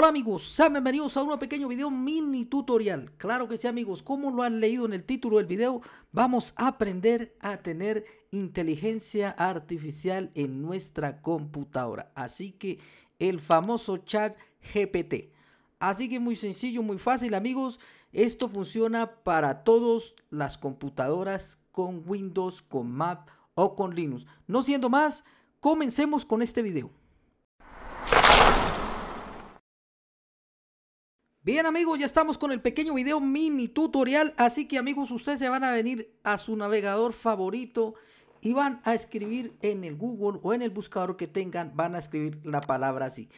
Hola amigos, sean bienvenidos a un pequeño video mini tutorial. Claro que sí amigos, como lo han leído en el título del video, vamos a aprender a tener inteligencia artificial en nuestra computadora. Así que el famoso chat GPT. Así que muy sencillo, muy fácil amigos. Esto funciona para todas las computadoras con Windows, con Mac o con Linux. No siendo más, comencemos con este video. Bien amigos, ya estamos con el pequeño video mini tutorial, así que amigos, ustedes se van a venir a su navegador favorito y van a escribir en el Google o en el buscador que tengan, van a escribir la palabra así,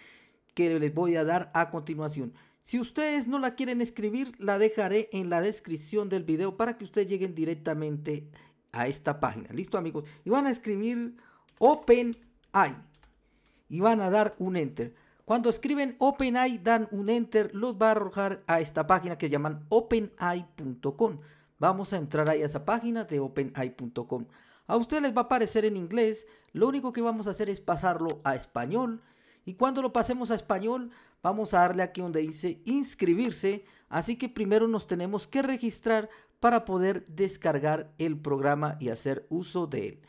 que les voy a dar a continuación. Si ustedes no la quieren escribir, la dejaré en la descripción del video para que ustedes lleguen directamente a esta página. ¿Listo amigos? Y van a escribir open OpenAI y van a dar un Enter. Cuando escriben OpenAI, dan un enter, los va a arrojar a esta página que llaman openai.com. Vamos a entrar ahí a esa página de openai.com. A ustedes les va a aparecer en inglés, lo único que vamos a hacer es pasarlo a español. Y cuando lo pasemos a español, vamos a darle aquí donde dice inscribirse. Así que primero nos tenemos que registrar para poder descargar el programa y hacer uso de él.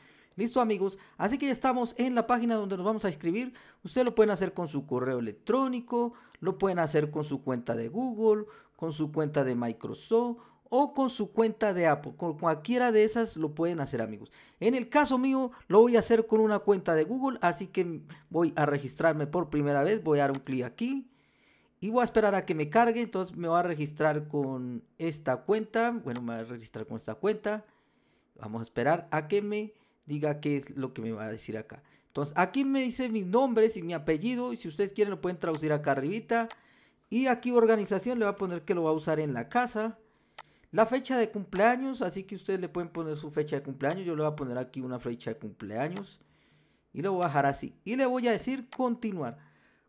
Listo amigos, así que ya estamos en la página donde nos vamos a inscribir. Ustedes lo pueden hacer con su correo electrónico, lo pueden hacer con su cuenta de Google, con su cuenta de Microsoft o con su cuenta de Apple. Con cualquiera de esas lo pueden hacer amigos. En el caso mío lo voy a hacer con una cuenta de Google, así que voy a registrarme por primera vez. Voy a dar un clic aquí y voy a esperar a que me cargue. Entonces me voy a registrar con esta cuenta. Bueno, me voy a registrar con esta cuenta. Vamos a esperar a que me diga qué es lo que me va a decir acá. Entonces, aquí me dice mis nombres y mi apellido. Y si ustedes quieren, lo pueden traducir acá arribita. Y aquí organización le va a poner que lo va a usar en la casa. La fecha de cumpleaños, así que ustedes le pueden poner su fecha de cumpleaños. Yo le voy a poner aquí una fecha de cumpleaños. Y lo voy a dejar así. Y le voy a decir continuar.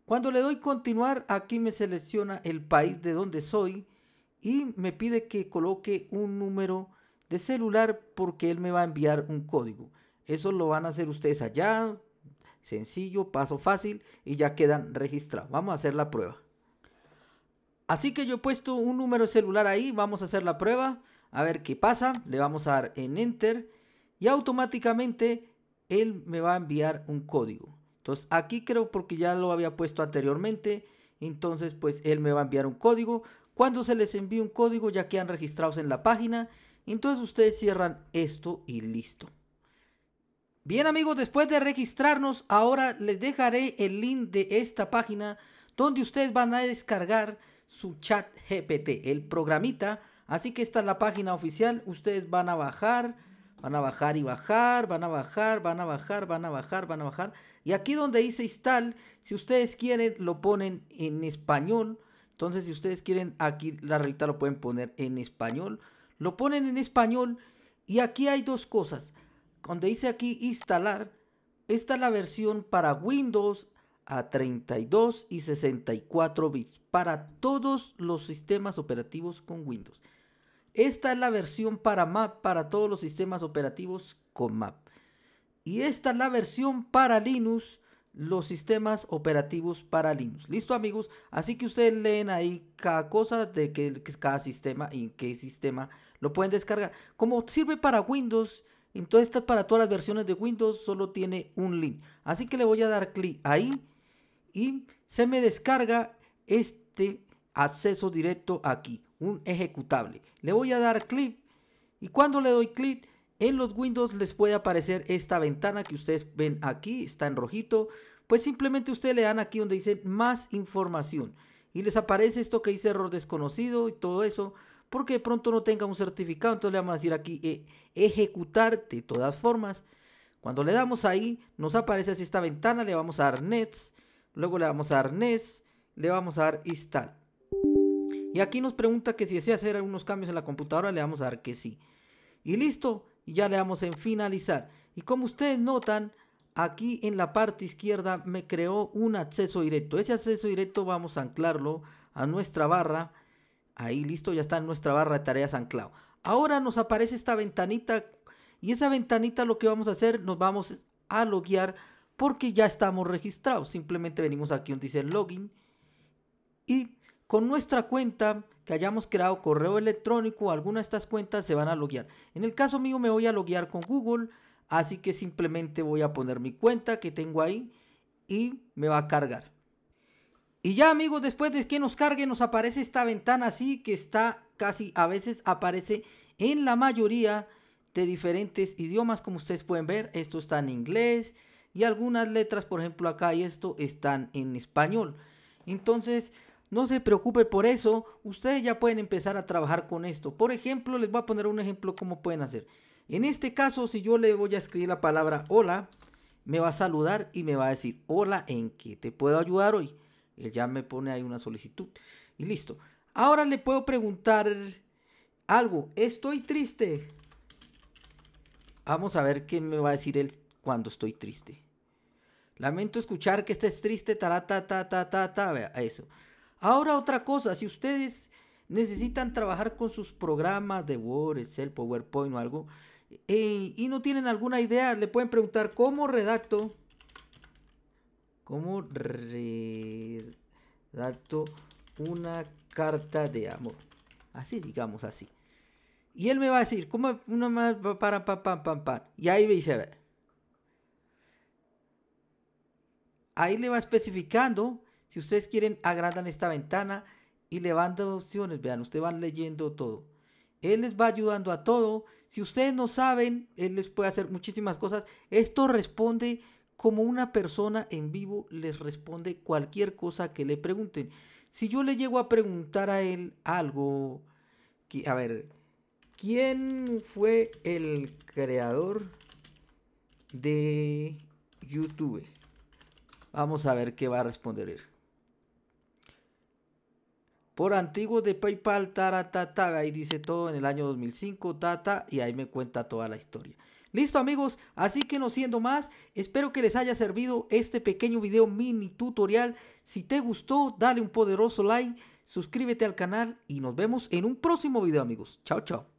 Cuando le doy continuar, aquí me selecciona el país de donde soy. Y me pide que coloque un número de celular porque él me va a enviar un código. Eso lo van a hacer ustedes allá, sencillo, paso fácil y ya quedan registrados. Vamos a hacer la prueba. Así que yo he puesto un número celular ahí, vamos a hacer la prueba, a ver qué pasa, le vamos a dar en enter y automáticamente él me va a enviar un código. Entonces aquí creo porque ya lo había puesto anteriormente, entonces pues él me va a enviar un código. Cuando se les envíe un código ya quedan registrados en la página, entonces ustedes cierran esto y listo. Bien amigos, después de registrarnos, ahora les dejaré el link de esta página donde ustedes van a descargar su chat GPT, el programita. Así que esta es la página oficial, ustedes van a bajar, van a bajar y bajar, van a bajar, van a bajar, van a bajar, van a bajar. Y aquí donde dice install, si ustedes quieren lo ponen en español. Entonces si ustedes quieren aquí la realidad lo pueden poner en español. Lo ponen en español y aquí hay dos cosas donde dice aquí instalar, esta es la versión para Windows a 32 y 64 bits para todos los sistemas operativos con Windows. Esta es la versión para map para todos los sistemas operativos con map Y esta es la versión para Linux, los sistemas operativos para Linux. ¿Listo amigos? Así que ustedes leen ahí cada cosa de que, cada sistema y en qué sistema lo pueden descargar. Como sirve para Windows, entonces para todas las versiones de Windows solo tiene un link. Así que le voy a dar clic ahí y se me descarga este acceso directo aquí, un ejecutable. Le voy a dar clic y cuando le doy clic en los Windows les puede aparecer esta ventana que ustedes ven aquí, está en rojito. Pues simplemente ustedes le dan aquí donde dice más información y les aparece esto que dice error desconocido y todo eso porque de pronto no tenga un certificado. Entonces le vamos a decir aquí eh, ejecutar de todas formas. Cuando le damos ahí, nos aparece esta ventana, le vamos a dar Nets, luego le vamos a dar NES, le vamos a dar Install. Y aquí nos pregunta que si desea hacer algunos cambios en la computadora, le vamos a dar que sí. Y listo, ya le damos en finalizar. Y como ustedes notan, aquí en la parte izquierda me creó un acceso directo. Ese acceso directo vamos a anclarlo a nuestra barra Ahí listo, ya está en nuestra barra de tareas anclado. Ahora nos aparece esta ventanita y esa ventanita lo que vamos a hacer, nos vamos a loguear porque ya estamos registrados. Simplemente venimos aquí donde dice login y con nuestra cuenta que hayamos creado correo electrónico, alguna de estas cuentas se van a loguear. En el caso mío me voy a loguear con Google, así que simplemente voy a poner mi cuenta que tengo ahí y me va a cargar. Y ya amigos, después de que nos cargue nos aparece esta ventana así que está casi a veces aparece en la mayoría de diferentes idiomas como ustedes pueden ver. Esto está en inglés y algunas letras por ejemplo acá y esto están en español. Entonces no se preocupe por eso, ustedes ya pueden empezar a trabajar con esto. Por ejemplo, les voy a poner un ejemplo cómo pueden hacer. En este caso, si yo le voy a escribir la palabra hola, me va a saludar y me va a decir hola, ¿en qué te puedo ayudar hoy? él ya me pone ahí una solicitud. Y listo. Ahora le puedo preguntar algo. Estoy triste. Vamos a ver qué me va a decir él cuando estoy triste. Lamento escuchar que estés triste, Ta ta, ta, ta, eso. Ahora otra cosa, si ustedes necesitan trabajar con sus programas de Word, Excel, PowerPoint o algo, eh, y no tienen alguna idea, le pueden preguntar cómo redacto como redacto una carta de amor. Así, digamos así. Y él me va a decir, ¿cómo una más para pam pam pam pam? Y ahí me dice, a ver. Ahí le va especificando si ustedes quieren agradan esta ventana y le van dando opciones, vean, ustedes van leyendo todo. Él les va ayudando a todo. Si ustedes no saben, él les puede hacer muchísimas cosas. Esto responde como una persona en vivo les responde cualquier cosa que le pregunten. Si yo le llego a preguntar a él algo, a ver, ¿quién fue el creador de YouTube? Vamos a ver qué va a responder él por antiguo de PayPal, ahí dice todo en el año 2005, tata, y ahí me cuenta toda la historia. Listo amigos, así que no siendo más, espero que les haya servido este pequeño video mini tutorial. Si te gustó, dale un poderoso like, suscríbete al canal y nos vemos en un próximo video amigos. Chao, chao.